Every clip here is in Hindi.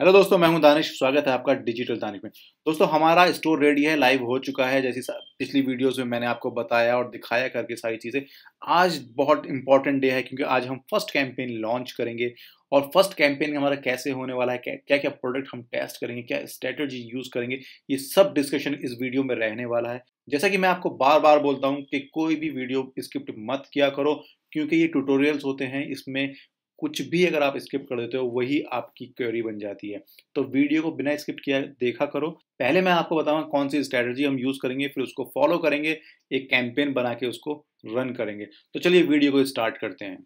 हेलो दोस्तों मैं हूं दानिश स्वागत है आपका डिजिटल दानिश में दोस्तों हमारा स्टोर रेडी है लाइव हो चुका है जैसी पिछली वीडियोस में मैंने आपको बताया और दिखाया करके सारी चीज़ें आज बहुत इंपॉर्टेंट डे है क्योंकि आज हम फर्स्ट कैंपेन लॉन्च करेंगे और फर्स्ट कैंपेन हमारा कैसे होने वाला है क्या क्या प्रोडक्ट हम टेस्ट करेंगे क्या स्ट्रेटजी यूज़ करेंगे ये सब डिस्कशन इस वीडियो में रहने वाला है जैसा कि मैं आपको बार बार बोलता हूँ कि कोई भी वीडियो स्किप्ट मत किया करो क्योंकि ये ट्यूटोरियल्स होते हैं इसमें कुछ भी अगर आप स्किप कर देते हो वही आपकी क्वेरी बन जाती है तो वीडियो को बिना स्किप किया देखा करो पहले मैं आपको बताऊंगा कौन सी स्ट्रैटेजी हम यूज़ करेंगे फिर उसको फॉलो करेंगे एक कैंपेन बना के उसको रन करेंगे तो चलिए वीडियो को स्टार्ट करते हैं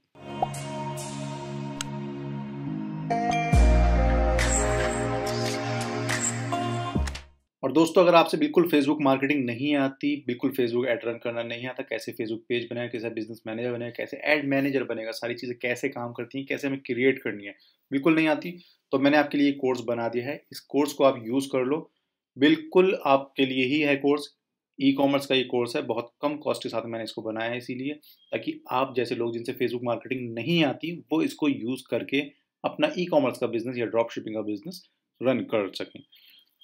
और दोस्तों अगर आपसे बिल्कुल फेसबुक मार्केटिंग नहीं आती बिल्कुल फेसबुक ऐड रन करना नहीं आता कैसे फेसबुक पेज बनाए कैसे बिजनेस मैनेजर बनेगा कैसे ऐड मैनेजर बनेगा सारी चीज़ें कैसे काम करती हैं कैसे हमें क्रिएट करनी है बिल्कुल नहीं आती तो मैंने आपके लिए कोर्स बना दिया है इस कोर्स को आप यूज़ कर लो बिल्कुल आपके लिए ही है कोर्स ई कॉमर्स का ये कोर्स है बहुत कम कॉस्ट के साथ मैंने इसको बनाया है इसीलिए ताकि आप जैसे लोग जिनसे फेसबुक मार्केटिंग नहीं आती वो इसको यूज़ करके अपना ई कॉमर्स का बिजनेस या ड्रॉप शिपिंग का बिजनेस रन कर सकें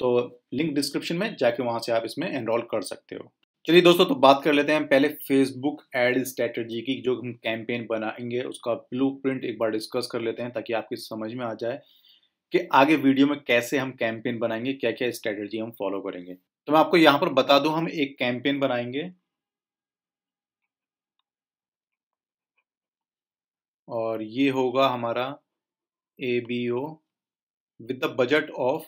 तो लिंक डिस्क्रिप्शन में जाके वहां से आप इसमें एनरोल कर सकते हो चलिए दोस्तों तो बात कर लेते हैं पहले फेसबुक एड स्ट्रेटजी की जो हम कैंपेन बनाएंगे उसका ब्लू एक बार डिस्कस कर लेते हैं ताकि आपकी समझ में आ जाए कि आगे वीडियो में कैसे हम कैंपेन बनाएंगे क्या क्या स्ट्रेटजी हम फॉलो करेंगे तो मैं आपको यहाँ पर बता दू हम एक कैंपेन बनाएंगे और ये होगा हमारा A B O with the budget of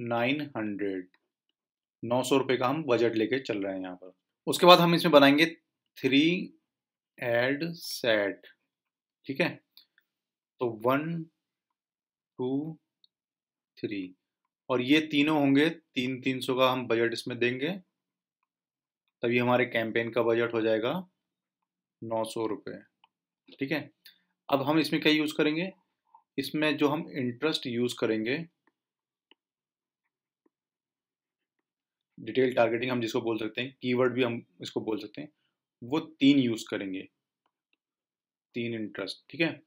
nine hundred नौ सौ रुपये का हम बजट लेके चल रहे हैं यहाँ पर उसके बाद हम इसमें बनाएंगे थ्री एड सेट ठीक है तो वन टू थ्री और ये तीनों होंगे तीन तीन सौ का हम बजट इसमें देंगे तभी हमारे कैंपेन का बजट हो जाएगा नौ सौ रुपये ठीक है अब हम इसमें क्या यूज़ करेंगे इसमें जो हम इंटरेस्ट यूज़ करेंगे डिटेल टारगेटिंग हम जिसको बोल सकते हैं कीवर्ड भी हम इसको बोल सकते हैं वो तीन यूज़ करेंगे तीन इंटरेस्ट ठीक है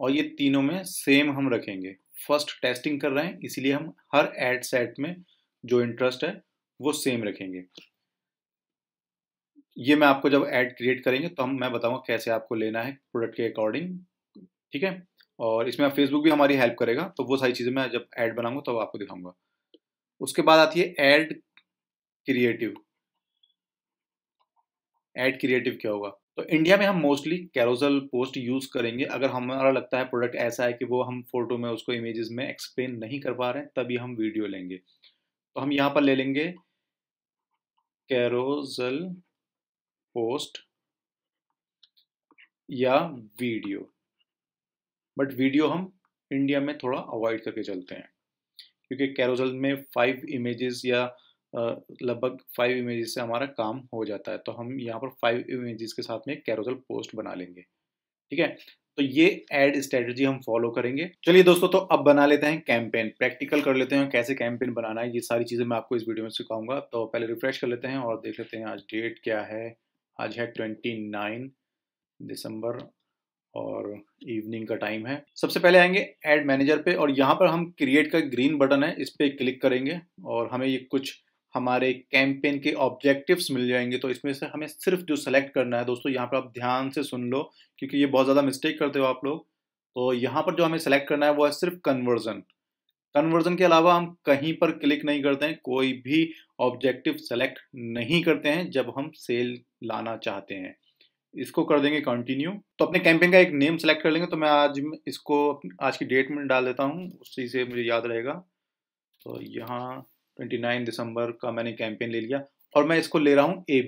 और ये तीनों में सेम हम रखेंगे फर्स्ट टेस्टिंग कर रहे हैं इसीलिए हम हर एड सेट में जो इंटरेस्ट है वो सेम रखेंगे ये मैं आपको जब एड क्रिएट करेंगे तो हम मैं बताऊंगा कैसे आपको लेना है प्रोडक्ट के अकॉर्डिंग ठीक है और इसमें फेसबुक भी हमारी हेल्प करेगा तो वो सारी चीज़ें मैं जब एड बनाऊंगा तो आपको दिखाऊंगा उसके बाद आती है एड क्रिएटिव एड क्रिएटिव क्या होगा तो इंडिया में हम मोस्टली कैरोजल पोस्ट यूज़ करेंगे अगर हमारा लगता है प्रोडक्ट ऐसा है कि वो हम फोटो में उसको इमेजेस में एक्सप्लेन नहीं कर पा रहे हैं तभी हम वीडियो लेंगे तो हम यहां पर ले लेंगे कैरोजल पोस्ट या वीडियो बट वीडियो हम इंडिया में थोड़ा अवॉइड करके चलते हैं क्योंकि कैरोजल में फाइव इमेजेस या लगभग फाइव इमेजेस से हमारा काम हो जाता है तो हम यहाँ पर फाइव इमेजेस के साथ में एक पोस्ट बना लेंगे ठीक है तो ये एड स्ट्रेटजी हम फॉलो करेंगे चलिए दोस्तों तो अब बना लेते हैं कैंपेन प्रैक्टिकल कर लेते हैं कैसे कैंपेन बनाना है ये सारी चीज़ें मैं आपको इस वीडियो में सिखाऊंगा तो पहले रिफ्रेश कर लेते हैं और देख लेते हैं आज डेट क्या है आज है ट्वेंटी नाइन दिसंबर और इवनिंग का टाइम है सबसे पहले आएंगे एड मैनेजर पे और यहाँ पर हम क्रिएट का ग्रीन बटन है इस पर क्लिक करेंगे और हमें ये कुछ हमारे कैंपेन के ऑब्जेक्टिव्स मिल जाएंगे तो इसमें से हमें सिर्फ जो सेलेक्ट करना है दोस्तों यहाँ पर आप ध्यान से सुन लो क्योंकि ये बहुत ज़्यादा मिस्टेक करते हो आप लोग तो यहाँ पर जो हमें सेलेक्ट करना है वो है सिर्फ कन्वर्जन कन्वर्जन के अलावा हम कहीं पर क्लिक नहीं करते हैं कोई भी ऑब्जेक्टिव सेलेक्ट नहीं करते हैं जब हम सेल लाना चाहते हैं इसको कर देंगे कंटिन्यू तो अपने कैंपेन का एक नेम सेलेक्ट कर लेंगे तो मैं आज इसको आज की डेट में डाल देता हूँ उसी से मुझे याद रहेगा तो यहाँ 29 दिसंबर का मैंने कैंपेन ले लिया और मैं इसको ले रहा हूँ ए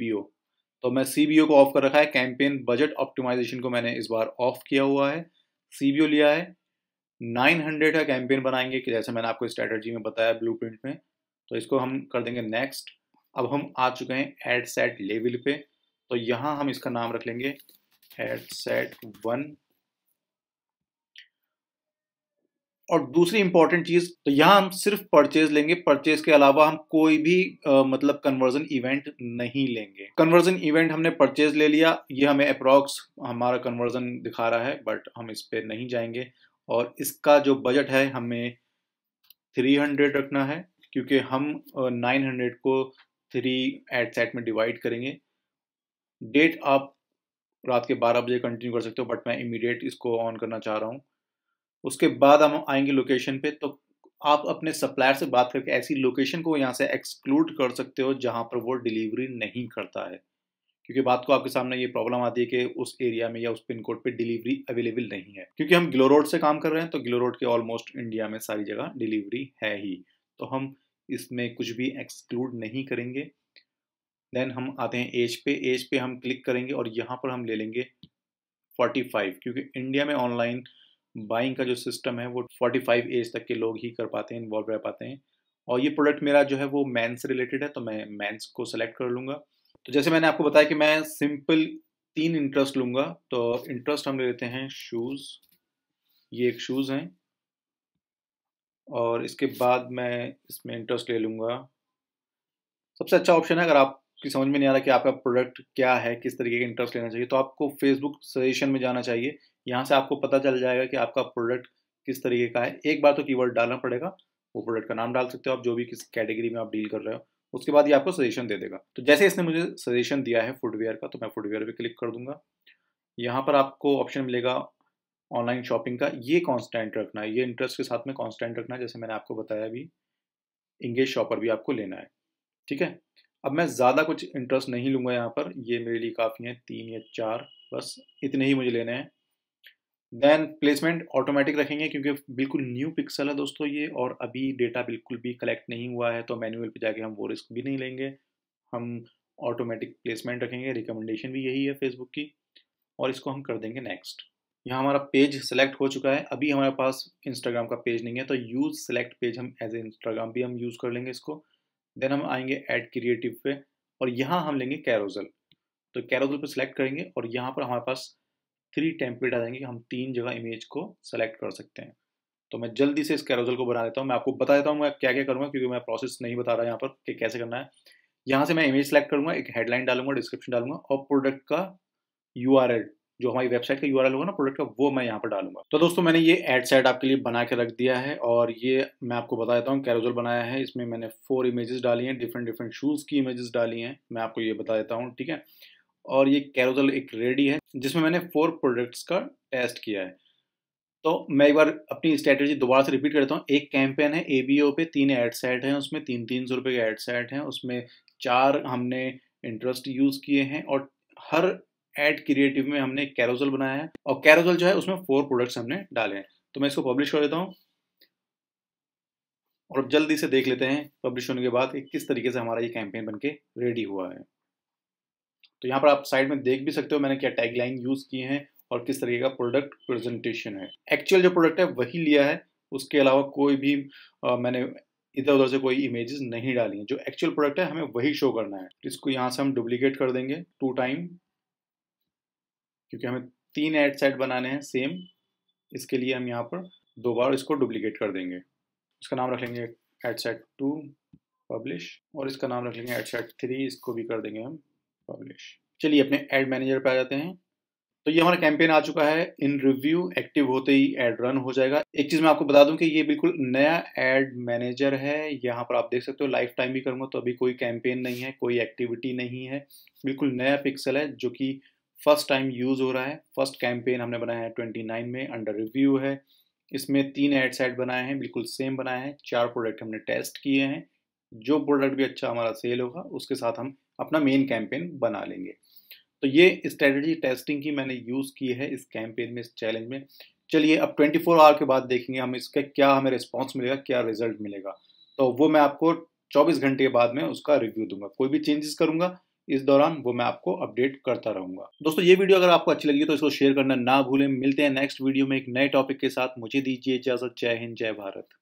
तो मैं सी को ऑफ कर रखा है कैंपेन बजट ऑप्टिमाइजेशन को मैंने इस बार ऑफ किया हुआ है सी लिया है 900 का कैंपेन बनाएंगे कि जैसे मैंने आपको स्ट्रेटर्जी में बताया ब्लू में तो इसको हम कर देंगे नेक्स्ट अब हम आ चुके हैं एड सेट लेवल पे तो यहाँ हम इसका नाम रख लेंगे एड सेट वन और दूसरी इंपॉर्टेंट चीज तो यहाँ हम सिर्फ परचेज लेंगे परचेज के अलावा हम कोई भी आ, मतलब कन्वर्जन इवेंट नहीं लेंगे कन्वर्जन इवेंट हमने परचेज ले लिया ये हमें अप्रॉक्स हमारा कन्वर्जन दिखा रहा है बट हम इस पर नहीं जाएंगे और इसका जो बजट है हमें 300 रखना है क्योंकि हम 900 को थ्री एट सेट में डिवाइड करेंगे डेट आप रात के 12 बजे कंटिन्यू कर सकते हो बट मैं इमीडिएट इसको ऑन करना चाह रहा हूँ उसके बाद हम आएंगे लोकेशन पे तो आप अपने सप्लायर से बात करके ऐसी लोकेशन को यहाँ से एक्सक्लूड कर सकते हो जहाँ पर वो डिलीवरी नहीं करता है क्योंकि बात को आपके सामने ये प्रॉब्लम आती है कि उस एरिया में या उस पिन कोड पे डिलीवरी अवेलेबल नहीं है क्योंकि हम ग्लो रोड से काम कर रहे हैं तो ग्लो रोड के ऑलमोस्ट इंडिया में सारी जगह डिलीवरी है ही तो हम इसमें कुछ भी एक्सक्लूड नहीं करेंगे देन हम आते हैं एज पे एज पे हम क्लिक करेंगे और यहाँ पर हम ले लेंगे फोर्टी क्योंकि इंडिया में ऑनलाइन बाइंग का जो सिस्टम है वो 45 एज तक के लोग ही कर पाते हैं इन्वॉल्व रह पाते हैं और ये प्रोडक्ट मेरा जो है वो मैन रिलेटेड है तो मैं मैंस को सेलेक्ट कर लूँगा तो जैसे मैंने आपको बताया कि मैं सिंपल तीन इंटरेस्ट लूँगा तो इंटरेस्ट हम ले लेते हैं शूज़ ये एक शूज़ हैं और इसके बाद मैं इसमें इंटरेस्ट ले लूँगा सबसे अच्छा ऑप्शन है अगर आप कि समझ में नहीं आ रहा कि आपका प्रोडक्ट क्या है किस तरीके का इंटरेस्ट लेना चाहिए तो आपको फेसबुक सजेशन में जाना चाहिए यहाँ से आपको पता चल जाएगा कि आपका प्रोडक्ट किस तरीके का है एक बार तो कीवर्ड डालना पड़ेगा वो प्रोडक्ट का नाम डाल सकते हो आप जो भी किस कैटेगरी में आप डील कर रहे हो उसके बाद ये आपको सजेशन दे देगा तो जैसे इसने मुझे सजेशन दिया है फुटवेयर का तो मैं फुटवेयर पे क्लिक कर दूंगा यहाँ पर आपको ऑप्शन मिलेगा ऑनलाइन शॉपिंग का ये कांस्टेंट रखना है ये इंटरेस्ट के साथ में कांस्टेंट रखना है जैसे मैंने आपको बताया अभी इंगेज शॉपर भी आपको लेना है ठीक है अब मैं ज़्यादा कुछ इंटरेस्ट नहीं लूँगा यहाँ पर ये मेरे लिए काफ़ी है तीन या चार बस इतने ही मुझे लेने हैं देन प्लेसमेंट ऑटोमेटिक रखेंगे क्योंकि बिल्कुल न्यू पिक्सल है दोस्तों ये और अभी डेटा बिल्कुल भी कलेक्ट नहीं हुआ है तो मैनुअल पे जाके हम वो रिस्क भी नहीं लेंगे हम ऑटोमेटिक प्लेसमेंट रखेंगे रिकमेंडेशन भी यही है फेसबुक की और इसको हम कर देंगे नेक्स्ट यहाँ हमारा पेज सेलेक्ट हो चुका है अभी हमारे पास इंस्टाग्राम का पेज नहीं है तो यूज़ सेलेक्ट पेज हम एज ए इंस्टाग्राम भी हम यूज़ कर लेंगे इसको देन हम आएंगे एड क्रिएटिव पे और यहाँ हम लेंगे कैरोजल तो कैरोजल पे सेलेक्ट करेंगे और यहाँ पर हमारे पास थ्री टेम्पलेट आ जाएंगे हम तीन जगह इमेज को सेलेक्ट कर सकते हैं तो मैं जल्दी से इस कैरोजल को बना देता हूँ मैं आपको बता देता हूँ मैं क्या क्या करूँगा क्योंकि मैं प्रोसेस नहीं बता रहा यहाँ पर कि कैसे करना है यहाँ से मैं इमेज सेलेक्ट करूँगा एक हेडलाइन डालूंगा डिस्क्रिप्शन डालूंगा और प्रोडक्ट का यू जो हमारी वेबसाइट का यू होगा ना प्रोडक्ट का वो मैं यहाँ पर डालूंगा तो दोस्तों मैंने ये एड सेट आपके लिए बना के रख दिया है और ये मैं आपको बता देता हूँ कैरोजल बनाया है इसमें मैंने फोर इमेजेस डाली हैं डिफरेंट डिफरेंट शूज़ की इमेजेस डाली हैं मैं आपको ये बता देता हूँ ठीक है और ये कैरोजल एक रेडी है जिसमें मैंने फोर प्रोडक्ट्स का टेस्ट किया है तो मैं एक बार अपनी स्ट्रेटेजी दोबारा से रिपीट करता हूँ एक कैंपेन है ए बी ओ पे तीन एड सेट हैं उसमें तीन तीन सौ रुपये के एड सेट हैं उसमें चार हमने इंटरेस्ट यूज़ किए हैं और हर एड क्रिएटिव में हमने कैरोजल बनाया है और कैरोजल जो है उसमें फोर प्रोडक्ट्स हमने डाले हैं तो मैं इसको पब्लिश कर देता हूँ और जल्दी से देख लेते हैं पब्लिश होने के बाद किस तरीके से हमारा ये कैंपेन बनके रेडी हुआ है तो यहाँ पर आप साइड में देख भी सकते हो मैंने क्या टैगलाइन यूज़ किए हैं और किस तरीके का प्रोडक्ट प्रेजेंटेशन है एक्चुअल जो प्रोडक्ट है वही लिया है उसके अलावा कोई भी आ, मैंने इधर उधर से कोई इमेजेस नहीं डाली हैं जो एक्चुअल प्रोडक्ट है हमें वही शो करना है इसको यहाँ से हम डुप्लीकेट कर देंगे टू टाइम क्योंकि हमें तीन एड सेट बनाने हैं सेम इसके लिए हम यहाँ पर दो बार इसको डुप्लीकेट कर देंगे इसका नाम रख लेंगे एड सेट टू पब्लिश और इसका नाम रख लेंगे एड सेट थ्री इसको भी कर देंगे हम पब्लिश चलिए अपने एड मैनेजर पर आ जाते हैं तो ये हमारा कैंपेन आ चुका है इन रिव्यू एक्टिव होते ही एड रन हो जाएगा एक चीज़ मैं आपको बता दूं कि ये बिल्कुल नया एड मैनेजर है यहाँ पर आप देख सकते हो लाइफ टाइम भी करूंगा तो अभी कोई कैंपेन नहीं है कोई एक्टिविटी नहीं है बिल्कुल नया पिक्सल है जो कि फर्स्ट टाइम यूज़ हो रहा है फर्स्ट कैंपेन हमने बनाया है ट्वेंटी नाइन में अंडर रिव्यू है इसमें तीन एड सेट बनाए हैं बिल्कुल सेम बनाए हैं चार प्रोडक्ट हमने टेस्ट किए हैं जो प्रोडक्ट भी अच्छा हमारा सेल होगा उसके साथ हम अपना मेन कैंपेन बना लेंगे तो ये स्ट्रेटजी टेस्टिंग की मैंने यूज़ की है इस कैंपेन में इस चैलेंज में चलिए अब 24 फोर आवर के बाद देखेंगे हम इसका क्या हमें रिस्पॉन्स मिलेगा क्या रिजल्ट मिलेगा तो वो मैं आपको 24 घंटे के बाद में उसका रिव्यू दूंगा कोई भी चेंजेस करूंगा इस दौरान वो मैं आपको अपडेट करता रहूंगा दोस्तों ये वीडियो अगर आपको अच्छी लगी तो इसको शेयर करना ना भूलें मिलते हैं नेक्स्ट वीडियो में एक नए टॉपिक के साथ मुझे दीजिए इजाजत जय हिंद जय भारत